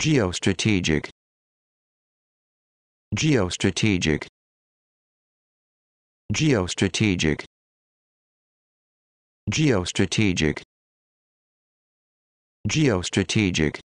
Geostrategic Geostrategic Geostrategic Geostrategic Geostrategic